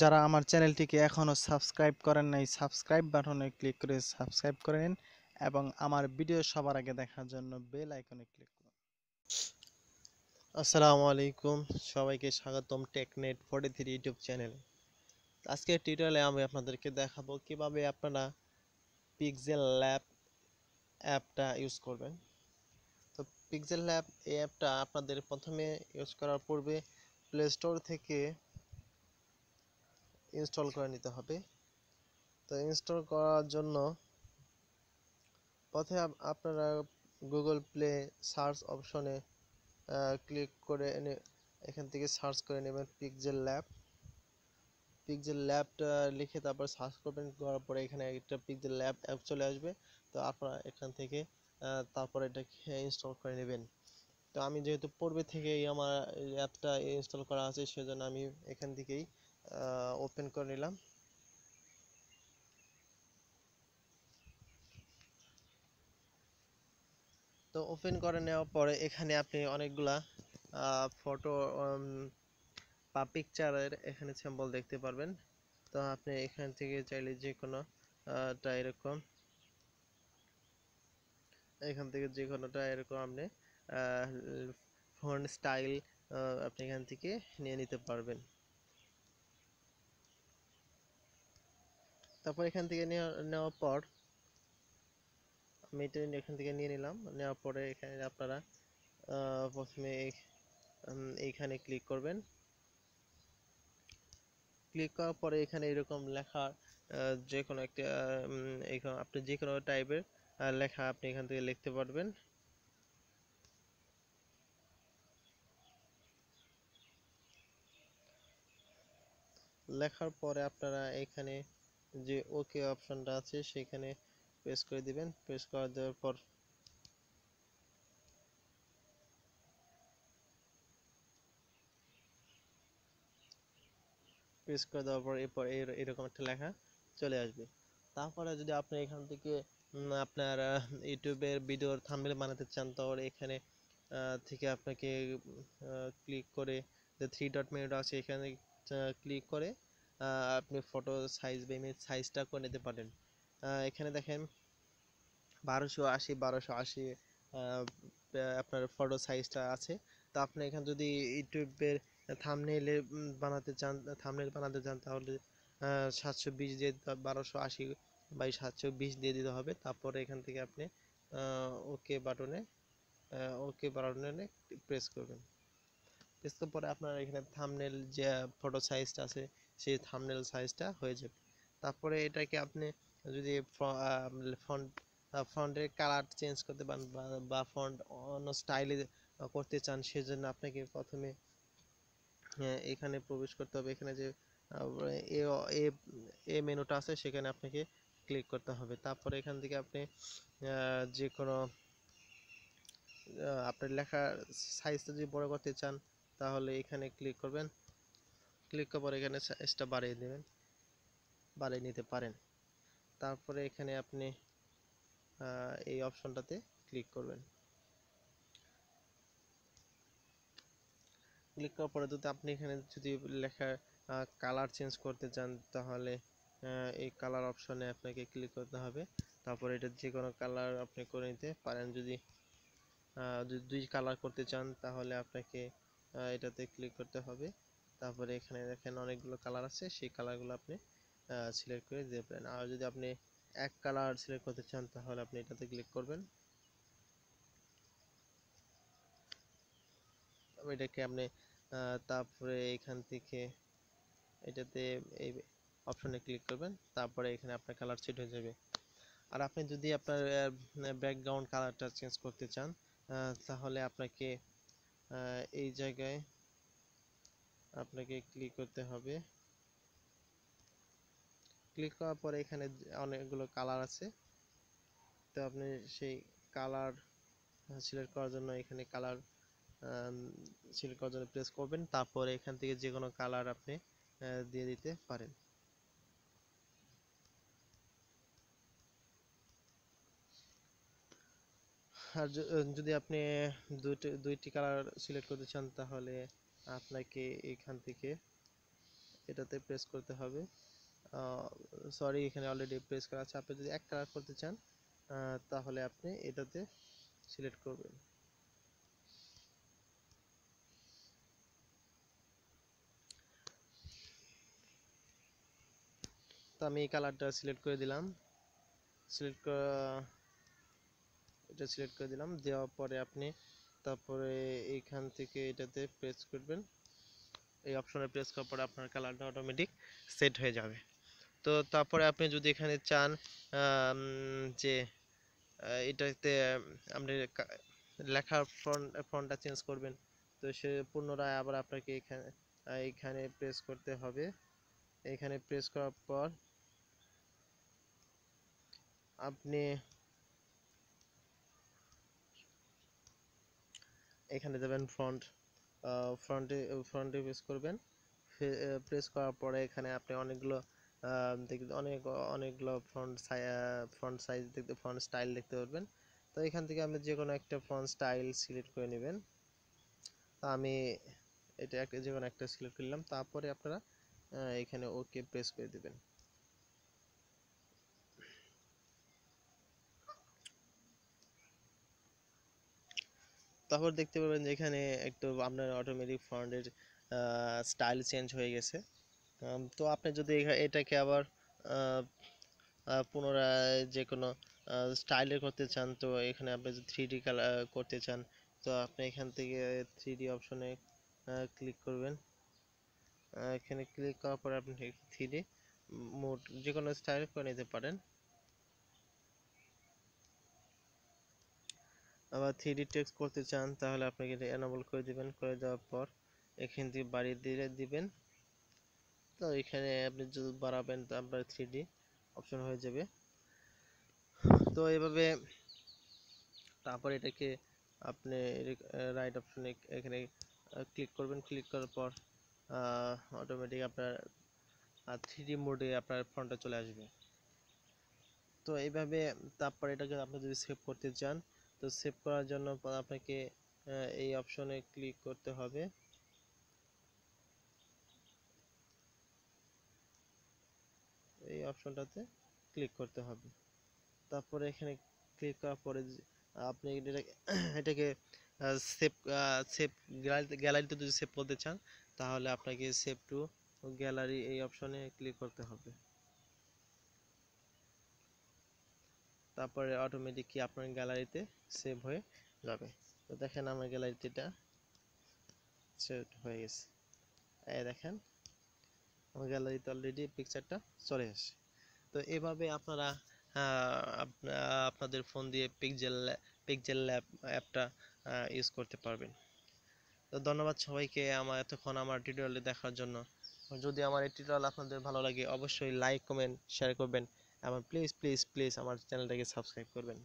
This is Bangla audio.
যারা আমার চ্যানেলটিকে এখনও সাবস্ক্রাইব করেন নাই সাবস্ক্রাইব বাটনে ক্লিক করে সাবস্ক্রাইব করেন এবং আমার ভিডিও সবার আগে দেখার জন্য বেল আইকনে ক্লিক করুন আসসালামু আলাইকুম সবাইকে স্বাগতম টেকনেট ফোর্টি থ্রি ইউটিউব চ্যানেলে আজকের টিউটোরিয়ালে আমি আপনাদেরকে দেখাবো কিভাবে আপনারা পিকজেল ল্যাব অ্যাপটা ইউজ করবেন তো পিকজেল ল্যাব এই অ্যাপটা আপনাদের প্রথমে ইউজ করার পূর্বে প্লে স্টোর থেকে ইনস্টল করে নিতে হবে তো ইনস্টল করার জন্য পথে আপনারা গুগল প্লে সার্চ অপশনে ক্লিক করে এনে এখান থেকে সার্চ করে নেবেন পিকজেল ল্যাব পিকজেল ল্যাবটা লিখে তারপর সার্চ করবেন করার পরে এখানে একটা পিকজেল ল্যাব অ্যাপ চলে আসবে তো আপনারা এখান থেকে তারপর এটাকে ইনস্টল করে নেবেন তো আমি যেহেতু পূর্বে থেকেই আমার অ্যাপটা ইনস্টল করা আছে সেজন্য আমি এখান থেকেই ওপেন করে নিলাম তো ওপেন করে নেওয়ার পরে এখানে আপনি অনেকগুলা ফটো বা পিকচারের এখানে স্যাম্পল দেখতে পারবেন তো আপনি এখান থেকে চাইলে যে কোনোটা এরকম এখান থেকে যে কোনোটা এরকম আপনি ফোন স্টাইল আপনি এখান থেকে নিয়ে নিতে পারবেন তারপর এখান থেকে নেওয়ার পর আমি এটা এখান থেকে নিয়ে নিলাম নেওয়ার পরে এখানে আপনারা প্রথমে এইখানে ক্লিক করবেন ক্লিক করার পরে এখানে এরকম লেখা যে কোনো একটা আপনি যে কোনো টাইপের লেখা আপনি এখান থেকে লিখতে পারবেন লেখার পরে আপনারা এখানে যে ওকে অপশনটা আছে সেখানে প্রেস করে দিবেন প্রেস করে দেওয়ার পর প্রেস করে দেওয়ার পর এরপর এরকম একটা লেখা চলে আসবে তারপরে যদি আপনি এখান থেকে আপনার ইউটিউবের ভিডিওর থাম্বনেল বানাতে চান তাহলে এখানে থেকে আপনাকে ক্লিক করে যে থ্রি ডট মেনুটা আছে এখানে ক্লিক করে আপনি ফটো সাইজ বা ইমেজ সাইজটা করে নিতে পারেন এখানে দেখেন বারোশো আশি বারোশো আশি আপনার ফটো সাইজটা আছে তো আপনি এখানে যদি ইউটিউবের থামনেলে বানাতে চান থামনেল বানাতে চান তাহলে সাতশো বিশ দিয়ে বারোশো আশি বাই সাতশো বিশ দিয়ে দিতে হবে তারপরে এখান থেকে আপনি ওকে বাটনে ওকে বাটনে প্রেস করবেন প্রেস করার পরে আপনার এখানে থামনেল যে ফটো সাইজটা আছে সেই থামনেল সাইজটা হয়ে যাবে তারপরে এটাকে আপনি যদি ফন্ট ফন্টের কালার চেঞ্জ করতে পারেন বা ফন্ট অন্য স্টাইলে করতে চান সেজন্য আপনাকে প্রথমে হ্যাঁ, এখানে প্রবেশ করতে হবে এখানে যে এ এ মেনুটা আছে সেখানে আপনাকে ক্লিক করতে হবে তারপরে এখান থেকে আপনি যে কোনো আপনার লেখার সাইজটা যদি বড় করতে চান তাহলে এখানে ক্লিক করবেন ক্লিক করার এখানে সাইজটা বাড়িয়ে দেবেন বাড়িয়ে নিতে পারেন তারপরে এখানে আপনি এই অপশনটাতে ক্লিক করবেন ক্লিক করার পরে যদি আপনি এখানে যদি লেখার কালার চেঞ্জ করতে চান তাহলে এই কালার অপশনে আপনাকে ক্লিক করতে হবে তারপরে এটা যে কোনো কালার আপনি করে নিতে পারেন যদি দুই কালার করতে চান তাহলে আপনাকে এটাতে ক্লিক করতে হবে তারপরে এখানে দেখেন অনেকগুলো কালার আছে সেই কালারগুলো আপনি সিলেক্ট করে দিতে পারেন আর যদি আপনি এক কালার সিলেক্ট করতে চান তাহলে আপনি এটাতে ক্লিক করবেন এটাকে আপনি তারপরে এখান থেকে এটাতে এই অপশনে ক্লিক করবেন তারপরে এখানে আপনার কালার সেট হয়ে যাবে আর আপনি যদি আপনার ব্যাকগ্রাউন্ড কালারটা চেঞ্জ করতে চান তাহলে আপনাকে এই জায়গায় আপনাকে ক্লিক করতে হবে ক্লিক করার পরে এখানে অনেকগুলো কালার আছে তো আপনি সেই কালার সিলেক্ট করার জন্য এখানে কালার সিলেক্ট করার জন্য প্রেস করবেন তারপরে এখান থেকে যে কোনো কালার আপনি দিয়ে দিতে পারেন আর যদি আপনি দুইটি দুইটি কালার সিলেক্ট করতে চান তাহলে আপনাকে এখান থেকে এটাতে প্রেস করতে হবে সরি এখানে অলরেডি প্রেস করা আছে আপনি যদি এক কালার করতে চান তাহলে আপনি এটাতে সিলেক্ট করবেন তো আমি এই কালারটা সিলেক্ট করে দিলাম সিলেক্ট এটা সিলেক্ট করে দিলাম দেওয়ার পরে আপনি তারপরে এখান থেকে এটাতে প্রেস করবেন এই অপশনে প্রেস করার পরে আপনার কালারটা অটোমেটিক সেট হয়ে যাবে তো তারপরে আপনি যদি এখানে চান যে এটাতে আপনি লেখার ফ্রন্ট ফ্রন্টটা চেঞ্জ করবেন তো সে পুনরায় আবার আপনাকে এখানে এখানে প্রেস করতে হবে এখানে প্রেস করার পর আপনি এখানে যাবেন ফ্রন্ট ফ্রন্টে ফ্রন্টে প্রেস করবেন প্রেস করার পরে এখানে আপনি অনেকগুলো দেখতে অনেক অনেকগুলো ফ্রন্ট ফ্রন্ট সাইজ দেখতে ফ্রন্ট স্টাইল দেখতে পারবেন তো এখান থেকে আপনি যে কোনো একটা ফ্রন্ট স্টাইল সিলেক্ট করে নেবেন আমি এটা একটা যে কোনো একটা সিলেক্ট করলাম তারপরে আপনারা এখানে ওকে প্রেস করে দেবেন তারপর দেখতে পাবেন যে এখানে একটু আপনার অটোমেটিক ফ্রন্টের স্টাইল চেঞ্জ হয়ে গেছে তো আপনি যদি এটাকে আবার পুনরায় যে কোনো স্টাইলে করতে চান তো এখানে আপনি যদি থ্রি ডি করতে চান তো আপনি এখান থেকে থ্রি ডি অপশনে ক্লিক করবেন এখানে ক্লিক করার পর আপনি থ্রি ডি মোড যে কোনো স্টাইল করে নিতে পারেন আবার থ্রি টেক্সট করতে চান তাহলে আপনাকে এটা অ্যানাবল করে দেবেন করে দেওয়ার পর এখান থেকে বাড়ি দিয়ে দিবেন তো এখানে আপনি যদি বাড়াবেন তো আপনার থ্রি অপশন হয়ে যাবে তো এভাবে তারপর এটাকে আপনি রাইট অপশনে এখানে ক্লিক করবেন ক্লিক করার পর অটোমেটিক আপনার থ্রি মোডে আপনার ফোনটা চলে আসবে তো এইভাবে তারপর এটাকে আপনি যদি সেভ করতে চান তো সেভ করার জন্য আপনাকে এই অপশনে ক্লিক করতে হবে এই অপশনটাতে ক্লিক করতে হবে তারপরে এখানে ক্লিক করার পরে আপনি এটাকে সেভ সেভ গ্যালারিতে যদি সেভ করতে চান তাহলে আপনাকে সেভ টু গ্যালারি এই অপশনে ক্লিক করতে হবে তারপরে অটোমেটিক কি আপনার গ্যালারিতে সেভ হয়ে যাবে তো দেখেন আমার এটা সেভ হয়ে গেছে এই দেখেন আমার গ্যালারিতে অলরেডি পিকচারটা চলে আসে তো এভাবে আপনারা আপনাদের ফোন দিয়ে পিকজেল পিকজেল ল্যাব অ্যাপটা ইউজ করতে পারবেন তো ধন্যবাদ সবাইকে আমার এতক্ষণ আমার টিউটোরিয়ালে দেখার জন্য যদি আমার এই টিউটোরিয়াল আপনাদের ভালো লাগে অবশ্যই লাইক কমেন্ট শেয়ার করবেন আমার প্লিজ প্লিজ প্লিজ আমার চ্যানেলটাকে সাবস্ক্রাইব করবেন